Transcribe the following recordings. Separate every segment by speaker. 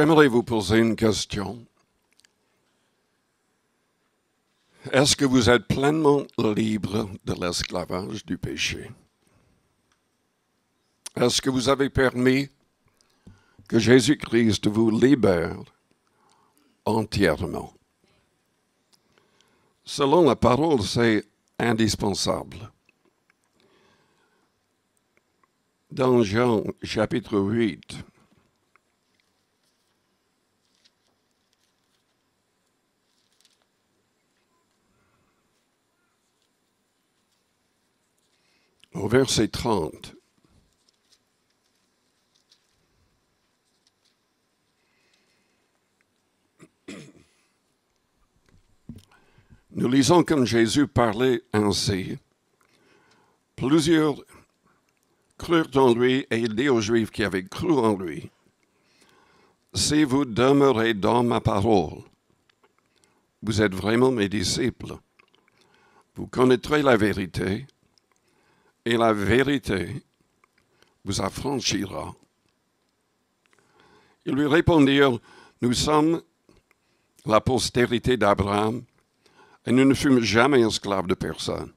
Speaker 1: J'aimerais vous poser une question. Est-ce que vous êtes pleinement libre de l'esclavage du péché? Est-ce que vous avez permis que Jésus-Christ vous libère entièrement? Selon la parole, c'est indispensable. Dans Jean chapitre 8, au verset 30. Nous lisons comme Jésus parlait ainsi. Plusieurs crurent en lui et il dit aux Juifs qui avaient cru en lui, Si vous demeurez dans ma parole, vous êtes vraiment mes disciples. Vous connaîtrez la vérité et la vérité vous affranchira. Ils lui répondirent, nous sommes la postérité d'Abraham et nous ne fûmes jamais esclaves de personne.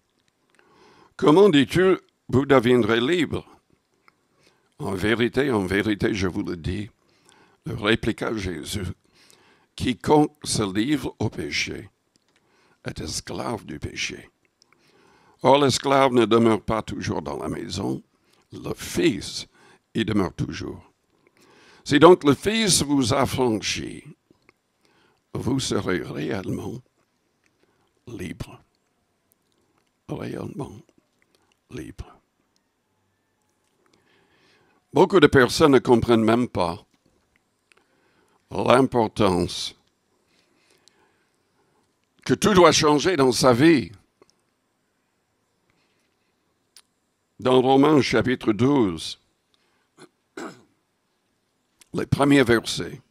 Speaker 1: Comment dis-tu, vous deviendrez libres En vérité, en vérité, je vous le dis, le répliqua Jésus, quiconque se livre au péché est esclave du péché. Or, l'esclave ne demeure pas toujours dans la maison, le Fils y demeure toujours. Si donc le Fils vous affranchit, vous serez réellement libre. Réellement libre. Beaucoup de personnes ne comprennent même pas l'importance que tout doit changer dans sa vie Dans Romains chapitre 12, les premiers versets,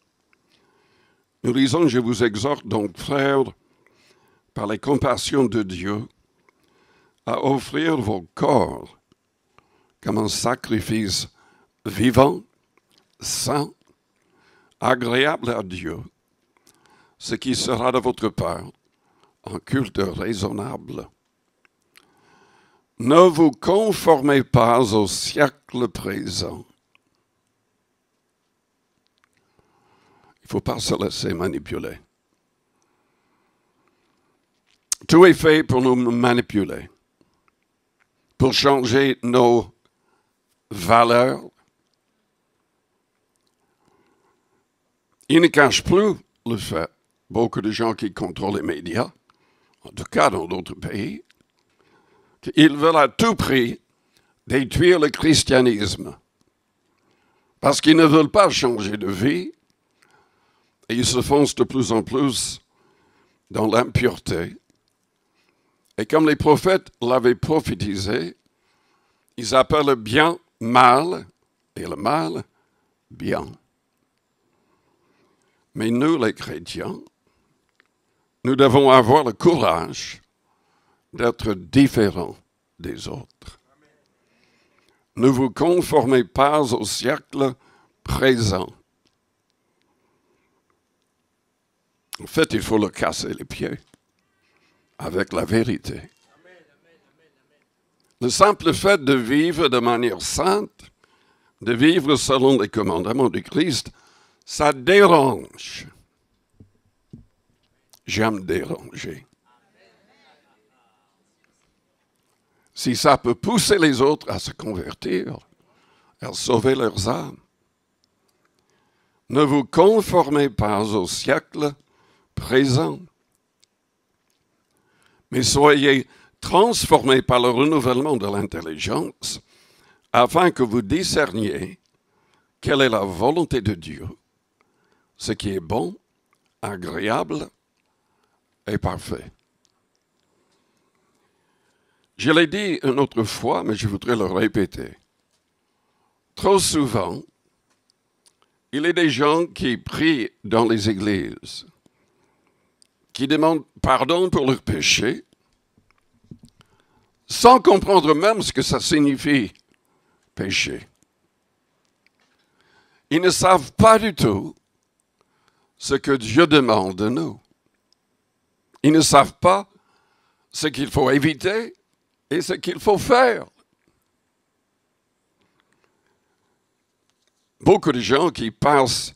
Speaker 1: nous lisons, je vous exhorte donc, frères, par les compassions de Dieu, à offrir vos corps comme un sacrifice vivant, saint, agréable à Dieu, ce qui sera de votre part un culte raisonnable. Ne vous conformez pas au siècle présent. Il ne faut pas se laisser manipuler. Tout est fait pour nous manipuler, pour changer nos valeurs. Il ne cache plus le fait, beaucoup de gens qui contrôlent les médias, en tout cas dans d'autres pays, qu'ils veulent à tout prix détruire le christianisme. Parce qu'ils ne veulent pas changer de vie et ils se foncent de plus en plus dans l'impureté. Et comme les prophètes l'avaient prophétisé, ils appellent le bien mal et le mal bien. Mais nous, les chrétiens, nous devons avoir le courage d'être différent des autres. Ne vous conformez pas au siècle présent. En fait, il faut le casser les pieds avec la vérité. Le simple fait de vivre de manière sainte, de vivre selon les commandements du Christ, ça dérange. J'aime déranger. si ça peut pousser les autres à se convertir, à sauver leurs âmes. Ne vous conformez pas au siècle présent, mais soyez transformés par le renouvellement de l'intelligence, afin que vous discerniez quelle est la volonté de Dieu, ce qui est bon, agréable et parfait. Je l'ai dit une autre fois, mais je voudrais le répéter. Trop souvent, il y a des gens qui prient dans les églises, qui demandent pardon pour leur péché, sans comprendre même ce que ça signifie, péché. Ils ne savent pas du tout ce que Dieu demande de nous. Ils ne savent pas ce qu'il faut éviter et ce qu'il faut faire. Beaucoup de gens qui passent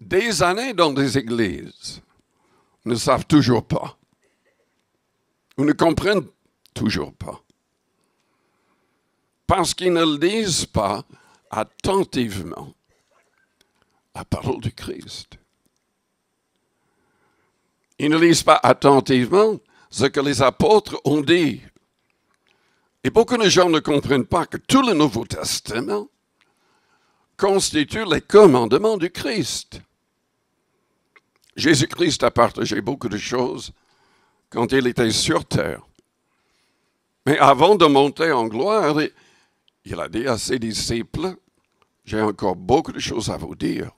Speaker 1: des années dans des églises ne savent toujours pas ou ne comprennent toujours pas parce qu'ils ne lisent pas attentivement la parole du Christ. Ils ne lisent pas attentivement ce que les apôtres ont dit. Et beaucoup de gens ne comprennent pas que tout le Nouveau Testament constitue les commandements du Christ. Jésus-Christ a partagé beaucoup de choses quand il était sur terre. Mais avant de monter en gloire, il a dit à ses disciples, j'ai encore beaucoup de choses à vous dire,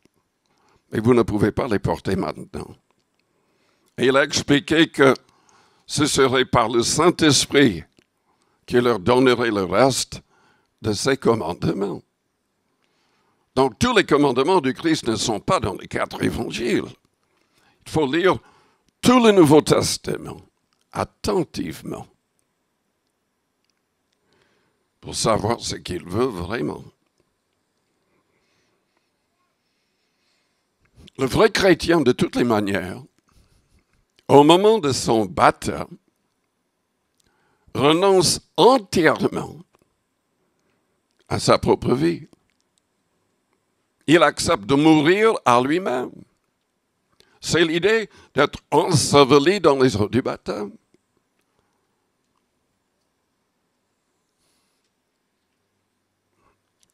Speaker 1: mais vous ne pouvez pas les porter maintenant. Et il a expliqué que ce serait par le Saint-Esprit qui leur donnerait le reste de ses commandements. Donc tous les commandements du Christ ne sont pas dans les quatre évangiles. Il faut lire tout le Nouveau Testament attentivement pour savoir ce qu'il veut vraiment. Le vrai chrétien, de toutes les manières, au moment de son baptême, renonce entièrement à sa propre vie. Il accepte de mourir à lui-même. C'est l'idée d'être enseveli dans les eaux du baptême.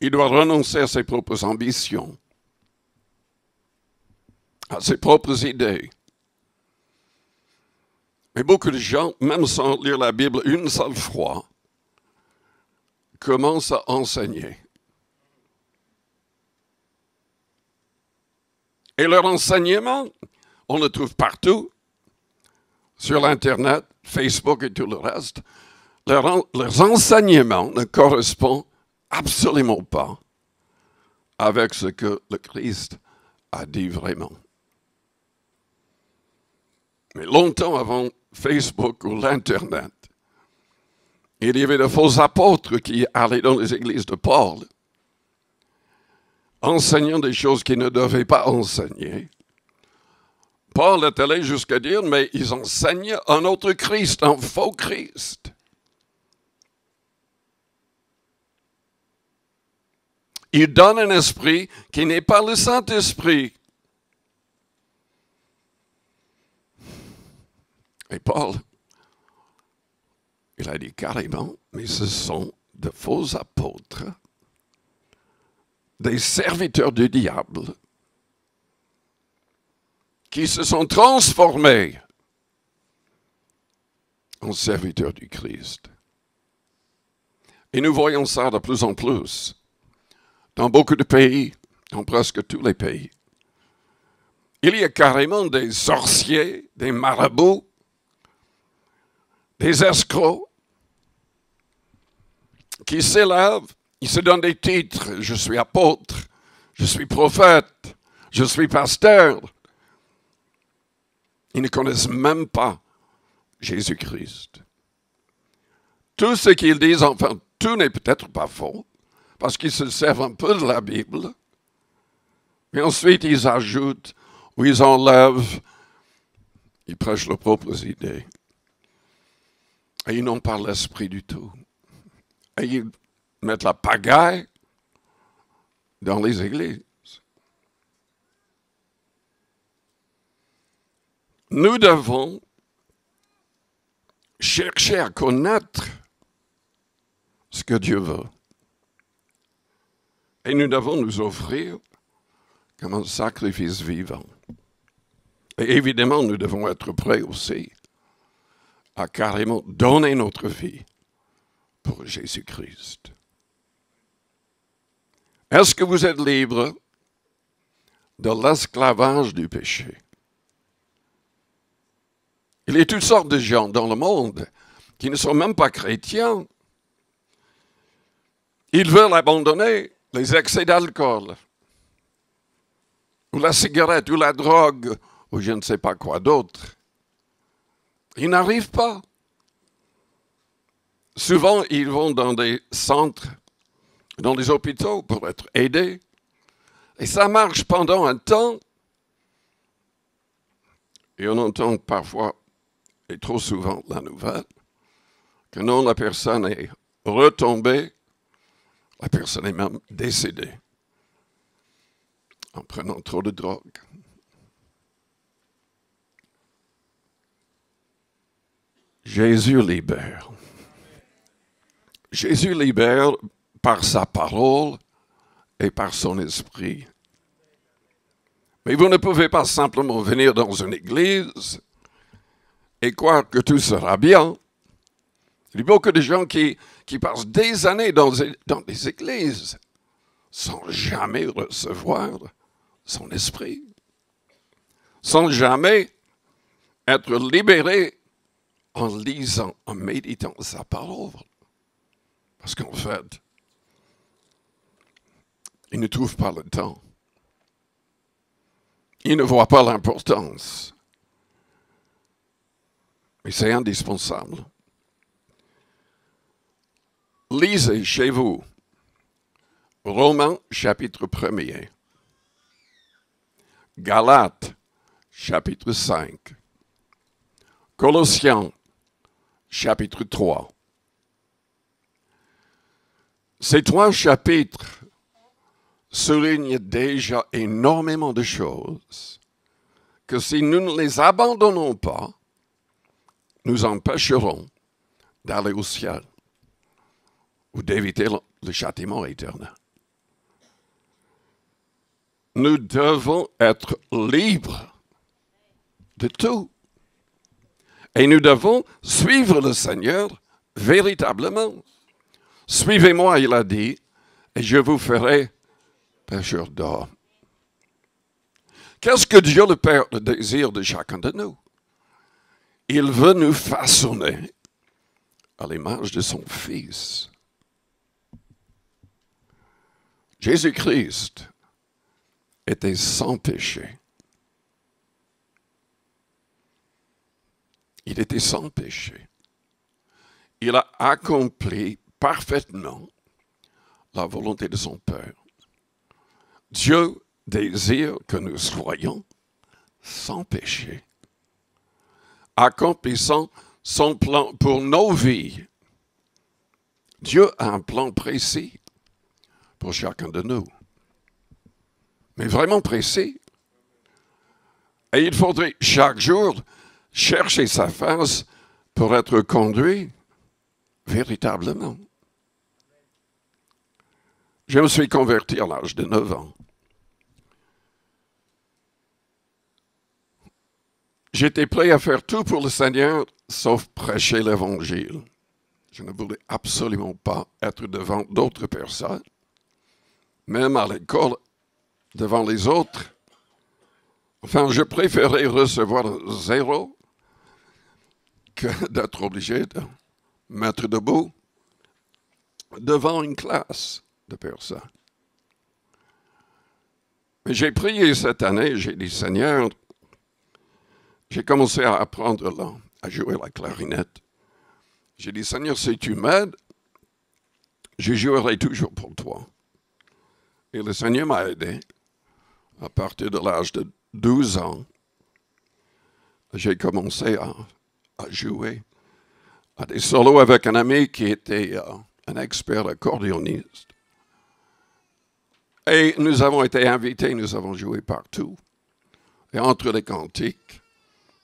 Speaker 1: Il doit renoncer à ses propres ambitions, à ses propres idées, mais beaucoup de gens, même sans lire la Bible une seule fois, commencent à enseigner. Et leur enseignement, on le trouve partout, sur l'Internet, Facebook et tout le reste. Leur, leurs enseignements ne correspondent absolument pas avec ce que le Christ a dit vraiment mais longtemps avant Facebook ou l'Internet, il y avait de faux apôtres qui allaient dans les églises de Paul, enseignant des choses qu'ils ne devaient pas enseigner. Paul est allé jusqu'à dire, mais ils enseignent un autre Christ, un faux Christ. Ils donnent un esprit qui n'est pas le Saint-Esprit. Paul, il a dit carrément, mais ce sont de faux apôtres, des serviteurs du diable, qui se sont transformés en serviteurs du Christ. Et nous voyons ça de plus en plus dans beaucoup de pays, dans presque tous les pays. Il y a carrément des sorciers, des marabouts, des escrocs qui s'élèvent, ils se donnent des titres. Je suis apôtre, je suis prophète, je suis pasteur. Ils ne connaissent même pas Jésus-Christ. Tout ce qu'ils disent, enfin, tout n'est peut-être pas faux, parce qu'ils se servent un peu de la Bible, mais ensuite ils ajoutent ou ils enlèvent, ils prêchent leurs propres idées et n'ont pas l'esprit du tout. Et ils mettent la pagaille dans les églises. Nous devons chercher à connaître ce que Dieu veut. Et nous devons nous offrir comme un sacrifice vivant. Et évidemment, nous devons être prêts aussi a carrément donné notre vie pour Jésus-Christ. Est-ce que vous êtes libre de l'esclavage du péché? Il y a toutes sortes de gens dans le monde qui ne sont même pas chrétiens. Ils veulent abandonner les excès d'alcool, ou la cigarette, ou la drogue, ou je ne sais pas quoi d'autre. Ils n'arrivent pas. Souvent, ils vont dans des centres, dans des hôpitaux pour être aidés. Et ça marche pendant un temps. Et on entend parfois, et trop souvent, la nouvelle que non, la personne est retombée, la personne est même décédée en prenant trop de drogue. Jésus libère. Jésus libère par sa parole et par son esprit. Mais vous ne pouvez pas simplement venir dans une église et croire que tout sera bien. Il y a beaucoup de gens qui, qui passent des années dans, dans des églises sans jamais recevoir son esprit, sans jamais être libérés en lisant, en méditant sa parole. Parce qu'en fait, il ne trouve pas le temps. Il ne voit pas l'importance. Mais c'est indispensable. Lisez chez vous Romains chapitre 1er, Galates chapitre 5, Colossiens chapitre 3. Ces trois chapitres soulignent déjà énormément de choses que si nous ne les abandonnons pas, nous empêcherons d'aller au ciel ou d'éviter le châtiment éternel. Nous devons être libres de tout. Et nous devons suivre le Seigneur véritablement. Suivez-moi, il a dit, et je vous ferai pêcheur d'or. Qu'est-ce que Dieu le Père le désire de chacun de nous Il veut nous façonner à l'image de son Fils. Jésus-Christ était sans péché. Il était sans péché. Il a accompli parfaitement la volonté de son Père. Dieu désire que nous soyons sans péché, accomplissant son plan pour nos vies. Dieu a un plan précis pour chacun de nous, mais vraiment précis. Et il faudrait chaque jour chercher sa face pour être conduit véritablement. Je me suis converti à l'âge de 9 ans. J'étais prêt à faire tout pour le Seigneur, sauf prêcher l'Évangile. Je ne voulais absolument pas être devant d'autres personnes, même à l'école, devant les autres. Enfin, je préférais recevoir zéro que d'être obligé de mettre debout devant une classe de personnes. Mais j'ai prié cette année, j'ai dit Seigneur, j'ai commencé à apprendre là, à jouer la clarinette. J'ai dit Seigneur, si tu m'aides, je jouerai toujours pour toi. Et le Seigneur m'a aidé. À partir de l'âge de 12 ans, j'ai commencé à à jouer à des solos avec un ami qui était euh, un expert accordéoniste. Et nous avons été invités, nous avons joué partout. Et entre les cantiques,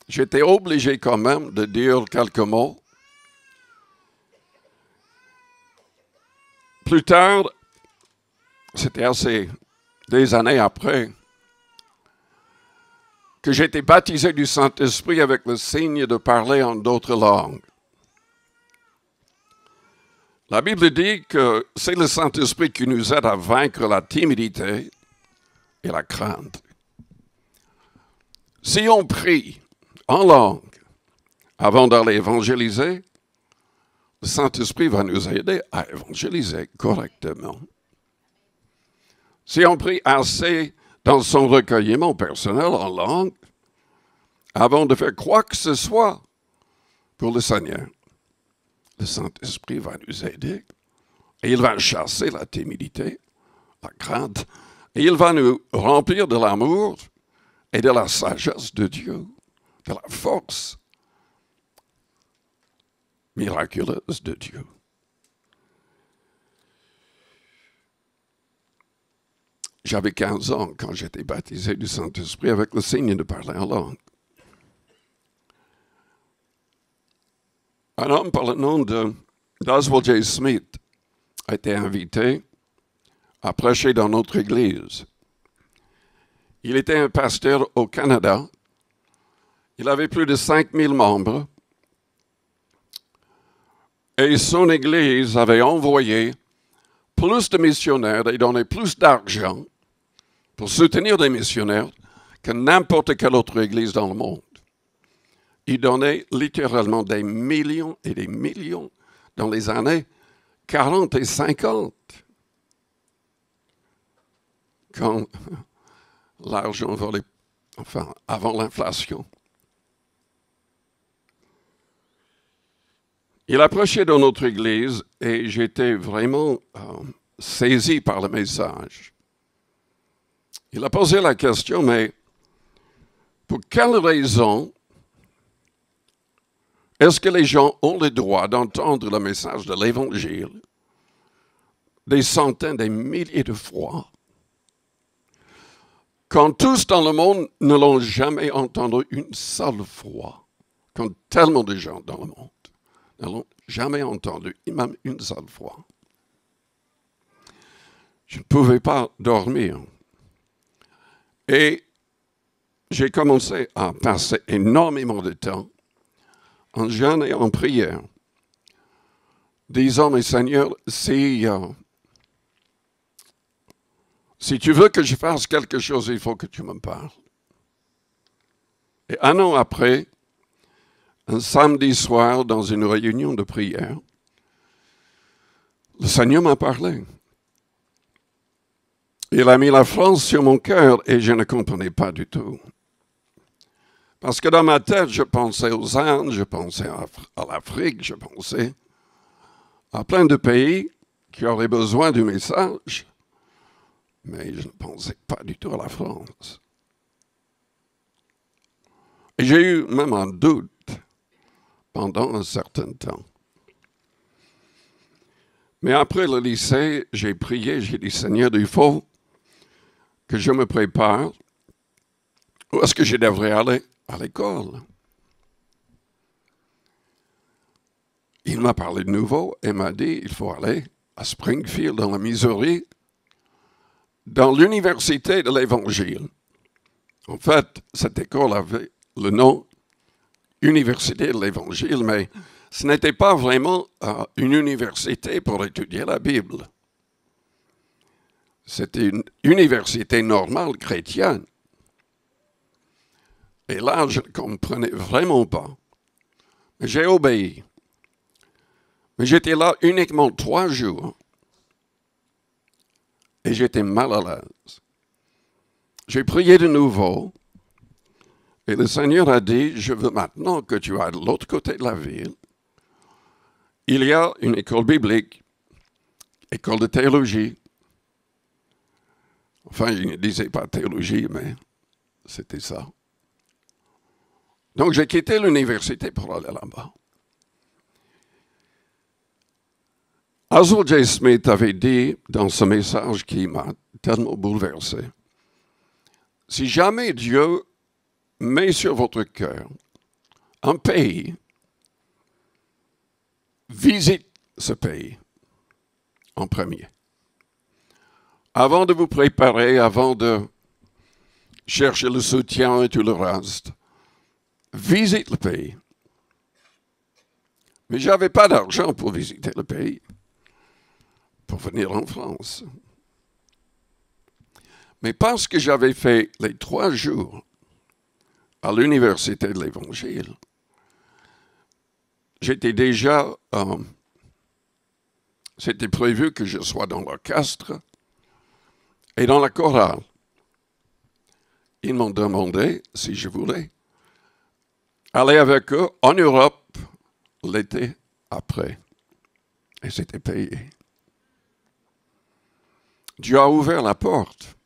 Speaker 1: j'étais obligé quand même de dire quelques mots. Plus tard, c'était assez des années après, que j'ai été baptisé du Saint-Esprit avec le signe de parler en d'autres langues. La Bible dit que c'est le Saint-Esprit qui nous aide à vaincre la timidité et la crainte. Si on prie en langue avant d'aller évangéliser, le Saint-Esprit va nous aider à évangéliser correctement. Si on prie assez dans son recueillement personnel en langue avant de faire quoi que ce soit pour le Seigneur. Le Saint-Esprit va nous aider et il va chasser la timidité, la crainte, et il va nous remplir de l'amour et de la sagesse de Dieu, de la force miraculeuse de Dieu. J'avais 15 ans quand j'étais baptisé du Saint-Esprit avec le signe de parler en langue. Un homme par le nom de Daswell J. Smith a été invité à prêcher dans notre église. Il était un pasteur au Canada. Il avait plus de 5000 membres. Et son église avait envoyé plus de missionnaires et donner plus d'argent pour soutenir des missionnaires que n'importe quelle autre église dans le monde. Il donnait littéralement des millions et des millions dans les années 40 et 50. Quand l'argent volait, enfin, avant l'inflation. Il approchait de notre église et j'étais vraiment euh, saisi par le message. Il a posé la question, mais pour quelle raison est-ce que les gens ont le droit d'entendre le message de l'Évangile des centaines, des milliers de fois, quand tous dans le monde ne l'ont jamais entendu une seule fois, quand tellement de gens dans le monde? n'ont jamais entendu, même une seule fois. Je ne pouvais pas dormir. Et j'ai commencé à passer énormément de temps en jeûne et en prière, disant, mais Seigneur, si, euh, si tu veux que je fasse quelque chose, il faut que tu me parles. Et un an après, un samedi soir dans une réunion de prière, le Seigneur m'a parlé. Il a mis la France sur mon cœur et je ne comprenais pas du tout. Parce que dans ma tête, je pensais aux Indes, je pensais à l'Afrique, je pensais à plein de pays qui auraient besoin du message, mais je ne pensais pas du tout à la France. Et J'ai eu même un doute pendant un certain temps. Mais après le lycée, j'ai prié, j'ai dit Seigneur, il faut que je me prépare. Où est-ce que je devrais aller à l'école Il m'a parlé de nouveau et m'a dit il faut aller à Springfield, dans la Missouri, dans l'université de l'Évangile. En fait, cette école avait le nom université de l'Évangile, mais ce n'était pas vraiment euh, une université pour étudier la Bible. C'était une université normale chrétienne. Et là, je ne comprenais vraiment pas. j'ai obéi. Mais j'étais là uniquement trois jours. Et j'étais mal à l'aise. J'ai prié de nouveau. Et le Seigneur a dit, je veux maintenant que tu ailles de l'autre côté de la ville. Il y a une école biblique, école de théologie. Enfin, je ne disais pas théologie, mais c'était ça. Donc j'ai quitté l'université pour aller là-bas. Azul J. Smith avait dit dans ce message qui m'a tellement bouleversé, si jamais Dieu mais sur votre cœur, un pays, visite ce pays en premier. Avant de vous préparer, avant de chercher le soutien et tout le reste, visite le pays. Mais je n'avais pas d'argent pour visiter le pays, pour venir en France. Mais parce que j'avais fait les trois jours à l'université de l'Évangile, j'étais déjà... Euh, c'était prévu que je sois dans l'orchestre et dans la chorale. Ils m'ont demandé si je voulais aller avec eux en Europe l'été après. Et c'était payé. Dieu a ouvert la porte.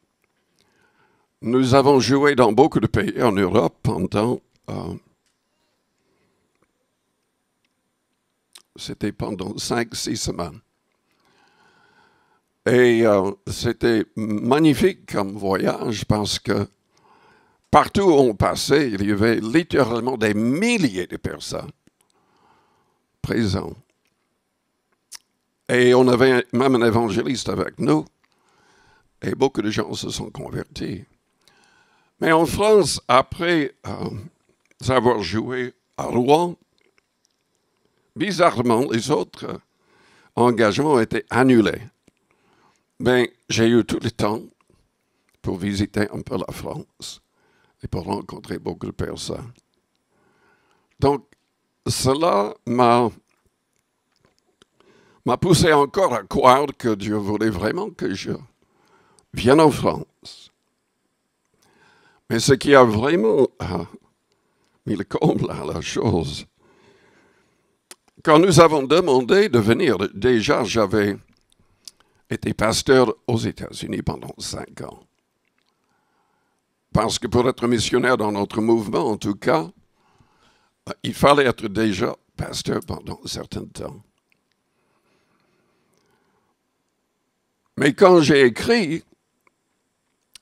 Speaker 1: Nous avons joué dans beaucoup de pays en Europe pendant. Euh, c'était pendant cinq, six semaines. Et euh, c'était magnifique comme voyage parce que partout où on passait, il y avait littéralement des milliers de personnes présentes. Et on avait même un évangéliste avec nous. Et beaucoup de gens se sont convertis. Mais en France, après euh, avoir joué à Rouen, bizarrement, les autres engagements ont été annulés. Mais ben, j'ai eu tout le temps pour visiter un peu la France et pour rencontrer beaucoup de personnes. Donc, cela m'a m'a poussé encore à croire que Dieu voulait vraiment que je vienne en France mais ce qui a vraiment hein, mis le comble à la chose, quand nous avons demandé de venir, déjà j'avais été pasteur aux États-Unis pendant cinq ans. Parce que pour être missionnaire dans notre mouvement, en tout cas, il fallait être déjà pasteur pendant un certain temps. Mais quand j'ai écrit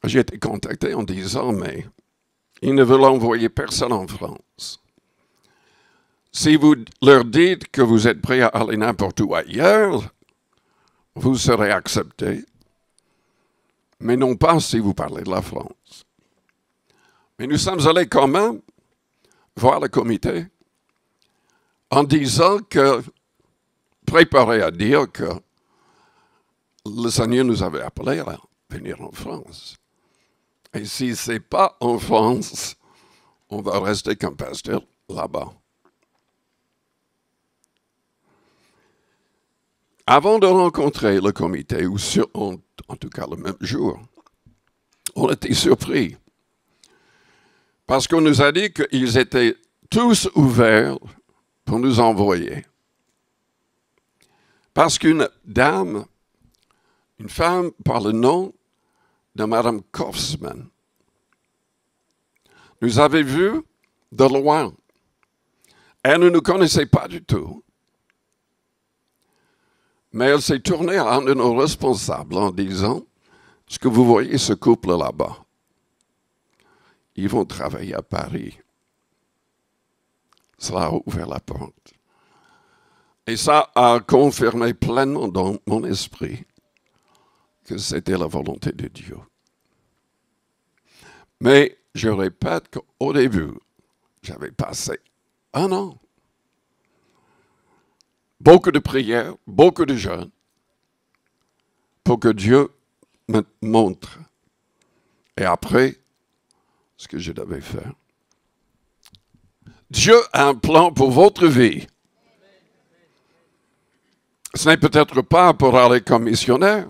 Speaker 1: j'ai été contacté en disant, mais ils ne veulent envoyer personne en France. Si vous leur dites que vous êtes prêt à aller n'importe où ailleurs, vous serez accepté, mais non pas si vous parlez de la France. Mais nous sommes allés quand même voir le comité en disant que, préparés à dire que le Seigneur nous avait appelés à venir en France. Et si ce n'est pas en France, on va rester comme pasteur là-bas. Avant de rencontrer le comité, ou en, en tout cas le même jour, on était surpris. Parce qu'on nous a dit qu'ils étaient tous ouverts pour nous envoyer. Parce qu'une dame, une femme par le nom de Mme Kaufman. Nous avez vu de loin. Elle ne nous connaissait pas du tout. Mais elle s'est tournée à un de nos responsables en disant, ce que vous voyez, ce couple là-bas, ils vont travailler à Paris. Cela a ouvert la porte. Et ça a confirmé pleinement dans mon esprit que c'était la volonté de Dieu. Mais je répète qu'au début, j'avais passé un an. Beaucoup de prières, beaucoup de jeûnes, pour que Dieu me montre. Et après, ce que je devais faire. Dieu a un plan pour votre vie. Ce n'est peut-être pas pour aller comme missionnaire,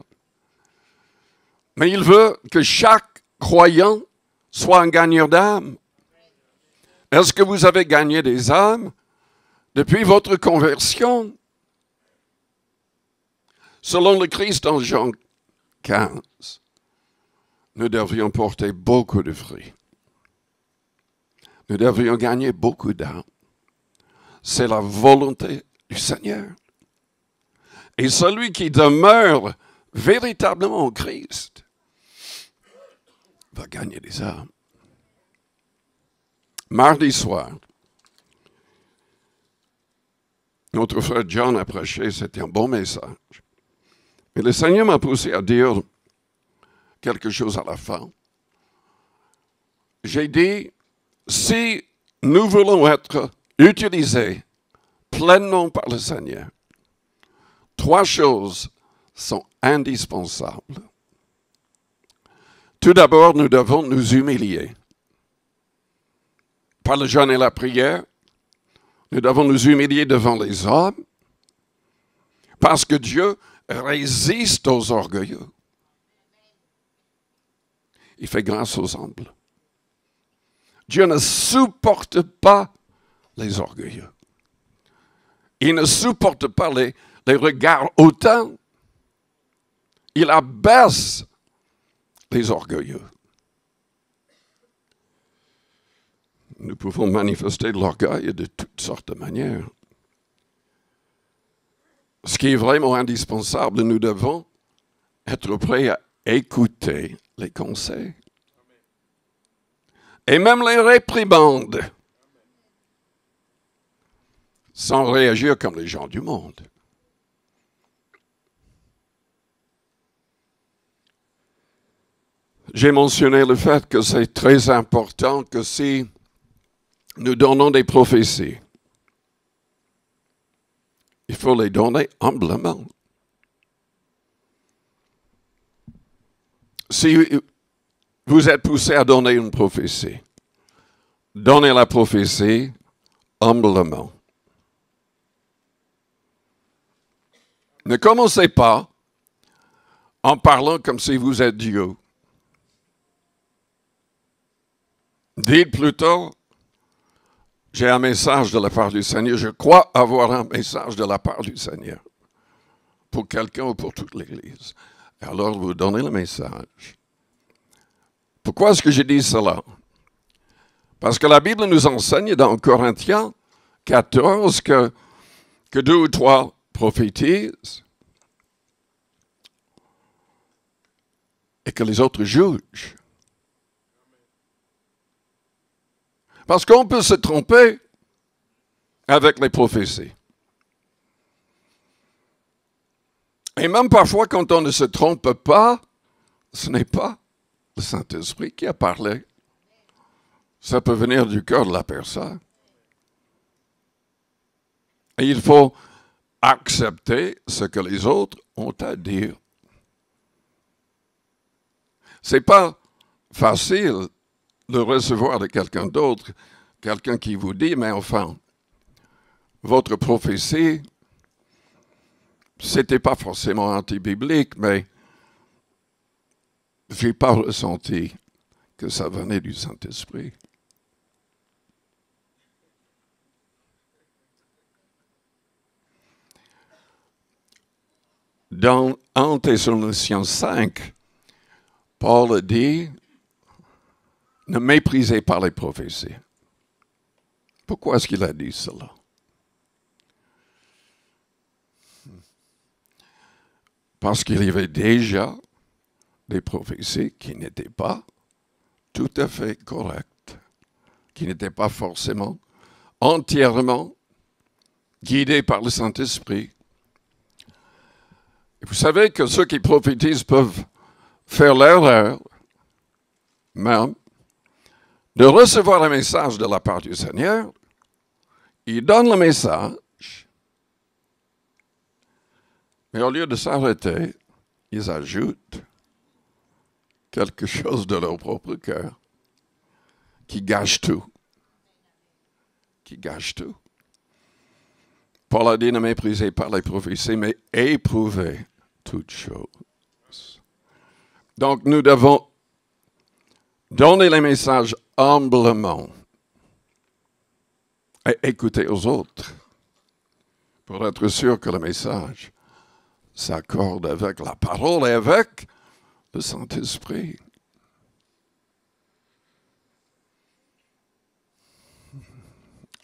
Speaker 1: mais il veut que chaque croyant soit un gagneur d'âme. Est-ce que vous avez gagné des âmes depuis votre conversion Selon le Christ en Jean 15, nous devrions porter beaucoup de fruits. Nous devrions gagner beaucoup d'âmes. C'est la volonté du Seigneur. Et celui qui demeure véritablement en Christ va gagner des armes. Mardi soir, notre frère John a prêché, c'était un bon message. Mais le Seigneur m'a poussé à dire quelque chose à la fin. J'ai dit, si nous voulons être utilisés pleinement par le Seigneur, trois choses sont indispensables. Tout d'abord, nous devons nous humilier. Par le jeûne et la prière, nous devons nous humilier devant les hommes parce que Dieu résiste aux orgueilleux. Il fait grâce aux humbles. Dieu ne supporte pas les orgueilleux. Il ne supporte pas les, les regards hautains. Il abaisse les orgueilleux. Nous pouvons manifester l'orgueil de toutes sortes de manières. Ce qui est vraiment indispensable, nous devons être prêts à écouter les conseils et même les réprimandes sans réagir comme les gens du monde. J'ai mentionné le fait que c'est très important que si nous donnons des prophéties, il faut les donner humblement. Si vous êtes poussé à donner une prophétie, donnez la prophétie humblement. Ne commencez pas en parlant comme si vous êtes Dieu Dites plutôt, j'ai un message de la part du Seigneur. Je crois avoir un message de la part du Seigneur pour quelqu'un ou pour toute l'Église. Alors vous donnez le message. Pourquoi est-ce que je dis cela? Parce que la Bible nous enseigne dans Corinthiens 14 que, que deux ou trois prophétisent et que les autres jugent. Parce qu'on peut se tromper avec les prophéties. Et même parfois, quand on ne se trompe pas, ce n'est pas le Saint-Esprit qui a parlé. Ça peut venir du cœur de la personne. Et il faut accepter ce que les autres ont à dire. C'est pas facile de recevoir de quelqu'un d'autre, quelqu'un qui vous dit, mais enfin, votre prophétie, ce n'était pas forcément anti-biblique, mais n'ai pas ressenti que ça venait du Saint-Esprit. Dans 1 Thessaloniciens 5, Paul dit « Ne méprisez pas les prophéties. Pourquoi est-ce qu'il a dit cela? Parce qu'il y avait déjà des prophéties qui n'étaient pas tout à fait correctes, qui n'étaient pas forcément entièrement guidées par le Saint-Esprit. Vous savez que ceux qui prophétisent peuvent faire l'erreur, même, de recevoir un message de la part du Seigneur, il donne le message, mais au lieu de s'arrêter, ils ajoutent quelque chose de leur propre cœur qui gâche tout. Qui gâche tout. Paul a dit ne méprisez pas les prophéties, mais éprouvez toutes choses. Donc nous devons Donnez les messages humblement. Et écoutez aux autres pour être sûr que le message s'accorde avec la parole et avec le Saint-Esprit.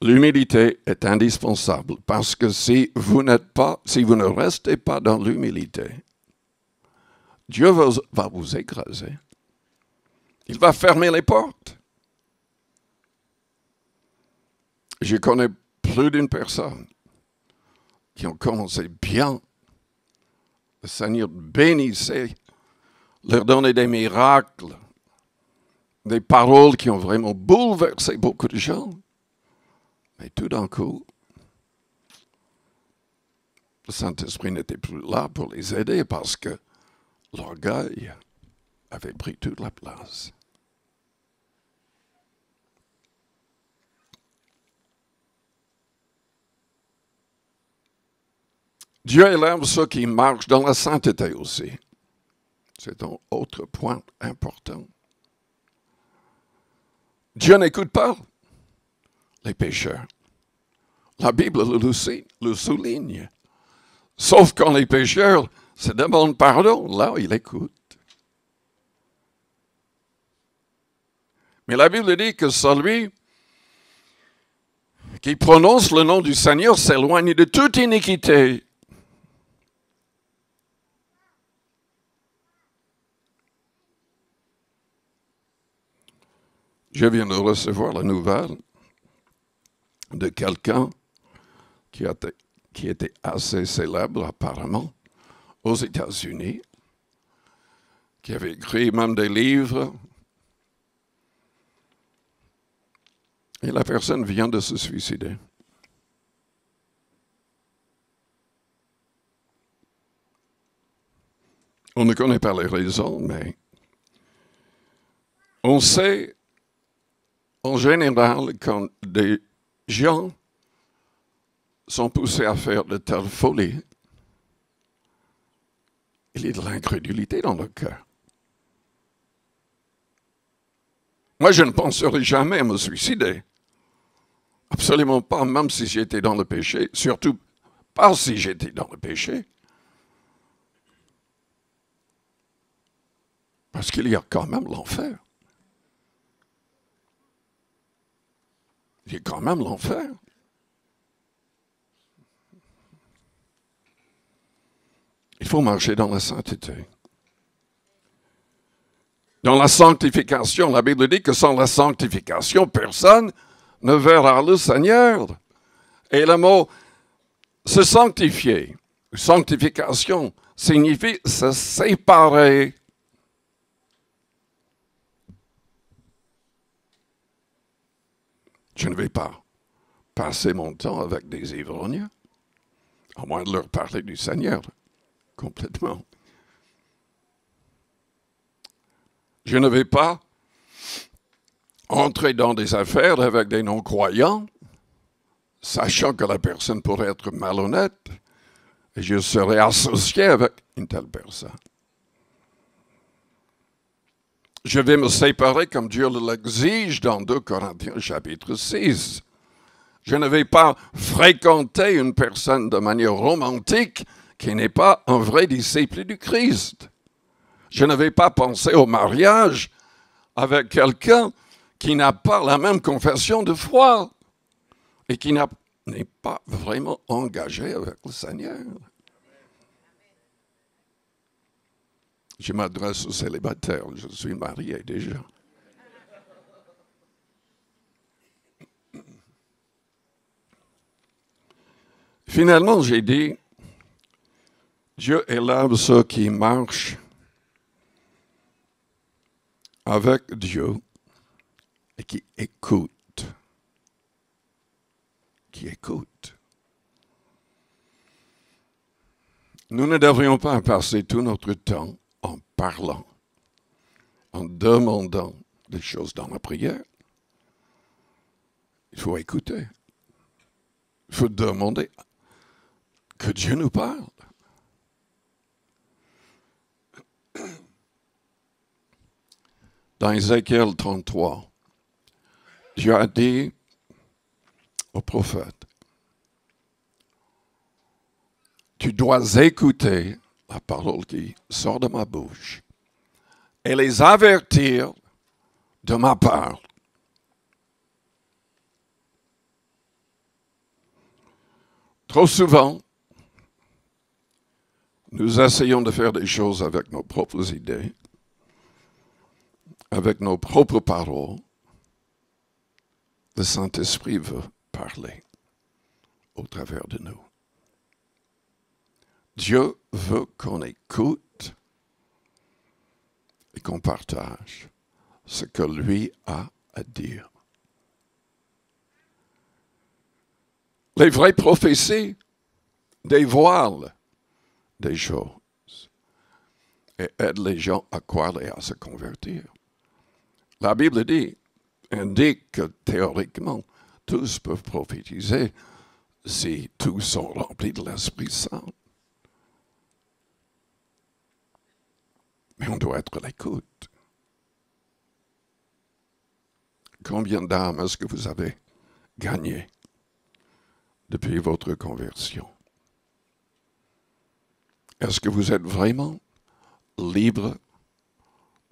Speaker 1: L'humilité est indispensable parce que si vous n'êtes pas, si vous ne restez pas dans l'humilité, Dieu va vous écraser. Il va fermer les portes. Je connais plus d'une personne qui ont commencé bien. Le Seigneur bénissait, leur donnait des miracles, des paroles qui ont vraiment bouleversé beaucoup de gens. Mais tout d'un coup, le Saint-Esprit n'était plus là pour les aider parce que l'orgueil avait pris toute la place. Dieu élève ceux qui marchent dans la sainteté aussi. C'est un autre point important. Dieu n'écoute pas les pécheurs. La Bible le souligne. Sauf quand les pécheurs se demandent pardon, là, il écoute. Mais la Bible dit que celui qui prononce le nom du Seigneur s'éloigne de toute iniquité. Je viens de recevoir la nouvelle de quelqu'un qui, était assez célèbre apparemment aux États-Unis, qui avait écrit même des livres. Et la personne vient de se suicider. On ne connaît pas les raisons, mais on sait en général, quand des gens sont poussés à faire de telles folies, il y a de l'incrédulité dans le cœur. Moi, je ne penserai jamais à me suicider. Absolument pas, même si j'étais dans le péché, surtout pas si j'étais dans le péché. Parce qu'il y a quand même l'enfer. C'est quand même l'enfer. Il faut marcher dans la sainteté. Dans la sanctification, la Bible dit que sans la sanctification, personne ne verra le Seigneur. Et le mot se sanctifier, sanctification, signifie se séparer Je ne vais pas passer mon temps avec des ivrognes, à moins de leur parler du Seigneur complètement. Je ne vais pas entrer dans des affaires avec des non-croyants, sachant que la personne pourrait être malhonnête, et je serai associé avec une telle personne. Je vais me séparer comme Dieu l'exige dans 2 Corinthiens chapitre 6. Je ne vais pas fréquenter une personne de manière romantique qui n'est pas un vrai disciple du Christ. Je ne vais pas penser au mariage avec quelqu'un qui n'a pas la même confession de foi et qui n'est pas vraiment engagé avec le Seigneur. Je m'adresse aux célibataires, je suis marié déjà. Finalement, j'ai dit, Dieu élève ceux qui marchent avec Dieu et qui écoutent. Qui écoutent. Nous ne devrions pas passer tout notre temps parlant, en demandant des choses dans la prière, il faut écouter. Il faut demander que Dieu nous parle. Dans Ézéchiel 33, Dieu a dit au prophète, tu dois écouter la parole qui sort de ma bouche, et les avertir de ma part. Trop souvent, nous essayons de faire des choses avec nos propres idées, avec nos propres paroles. Le Saint-Esprit veut parler au travers de nous. Dieu veut qu'on écoute et qu'on partage ce que lui a à dire. Les vraies prophéties dévoilent des choses et aident les gens à croire et à se convertir. La Bible dit, indique que théoriquement, tous peuvent prophétiser si tous sont remplis de l'Esprit Saint. Mais on doit être à l'écoute. Combien d'âmes est-ce que vous avez gagné depuis votre conversion Est-ce que vous êtes vraiment libre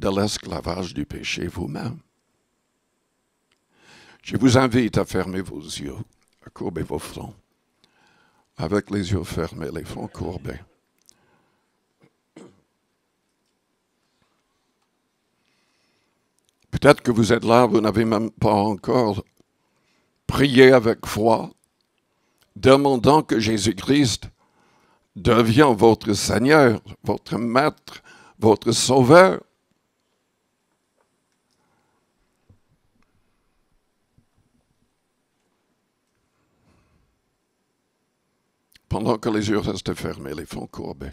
Speaker 1: de l'esclavage du péché vous-même Je vous invite à fermer vos yeux, à courber vos fronts, avec les yeux fermés, les fronts courbés. Peut-être que vous êtes là, vous n'avez même pas encore prié avec foi, demandant que Jésus-Christ devienne votre Seigneur, votre Maître, votre Sauveur. pendant que les yeux restent fermés, les fonds courbés.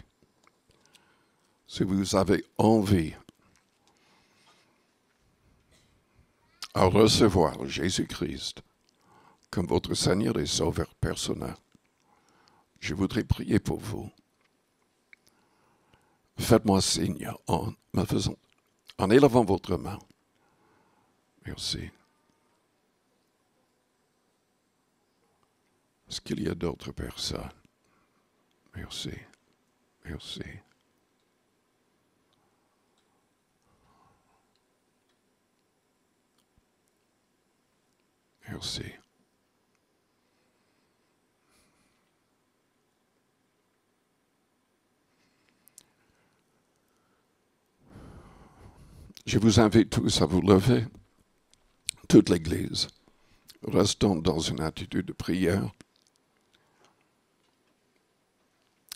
Speaker 1: Si vous avez envie à recevoir Jésus-Christ comme votre Seigneur et Sauveur personnel, je voudrais prier pour vous. Faites-moi signe en me faisant, en élevant votre main. Merci. Est-ce qu'il y a d'autres personnes? Merci. Merci. Je vous invite tous à vous lever, toute l'Église. Restons dans une attitude de prière.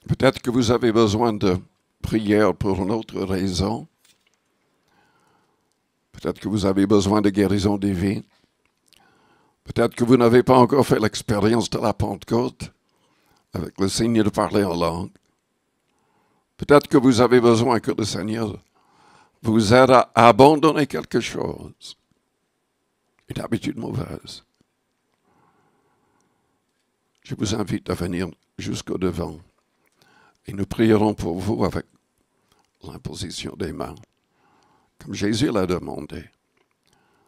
Speaker 1: Peut-être que vous avez besoin de prière pour une autre raison. Peut-être que vous avez besoin de guérison divine. Peut-être que vous n'avez pas encore fait l'expérience de la Pentecôte avec le signe de parler en langue. Peut-être que vous avez besoin que le Seigneur vous aide à abandonner quelque chose, une habitude mauvaise. Je vous invite à venir jusqu'au devant et nous prierons pour vous avec l'imposition des mains, comme Jésus l'a demandé.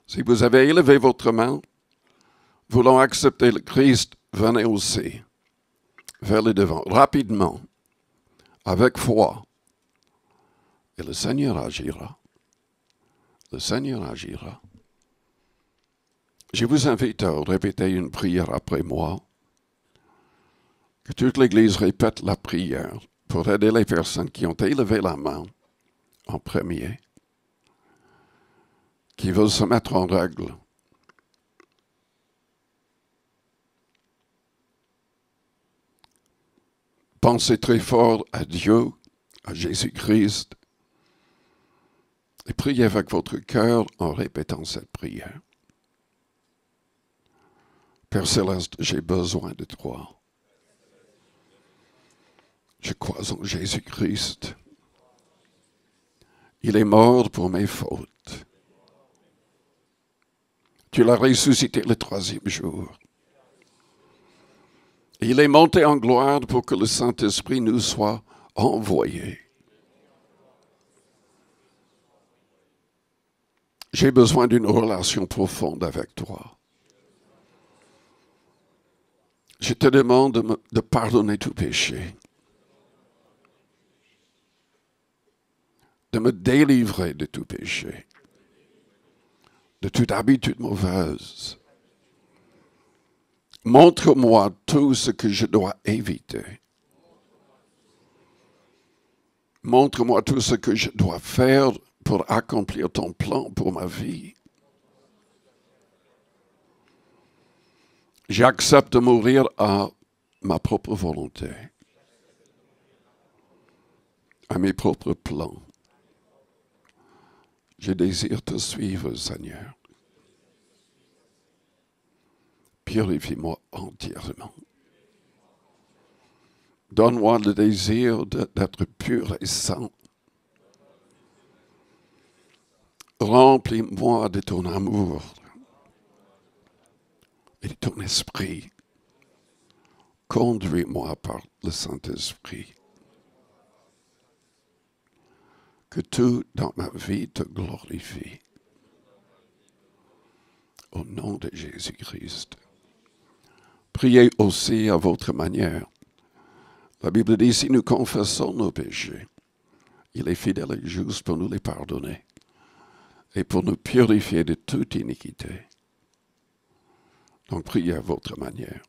Speaker 1: Si vous avez élevé votre main, voulant accepter le Christ, venez aussi vers les devant, rapidement, avec foi. Et le Seigneur agira. Le Seigneur agira. Je vous invite à répéter une prière après moi. Que toute l'Église répète la prière pour aider les personnes qui ont élevé la main en premier, qui veulent se mettre en règle Pensez très fort à Dieu, à Jésus-Christ, et priez avec votre cœur en répétant cette prière. Père Céleste, j'ai besoin de toi. Je crois en Jésus-Christ. Il est mort pour mes fautes. Tu l'as ressuscité le troisième jour. Il est monté en gloire pour que le Saint-Esprit nous soit envoyé. J'ai besoin d'une relation profonde avec toi. Je te demande de, pardonner tout péché, de me délivrer de tout péché, de toute habitude mauvaise, Montre-moi tout ce que je dois éviter. Montre-moi tout ce que je dois faire pour accomplir ton plan pour ma vie. J'accepte de mourir à ma propre volonté, à mes propres plans. Je désire te suivre, Seigneur. Purifie-moi entièrement. Donne-moi le désir d'être pur et saint. Remplis-moi de ton amour et de ton esprit. Conduis-moi par le Saint-Esprit. Que tout dans ma vie te glorifie. Au nom de Jésus-Christ. Priez aussi à votre manière. La Bible dit, si nous confessons nos péchés, il est fidèle et juste pour nous les pardonner et pour nous purifier de toute iniquité. Donc priez à votre manière.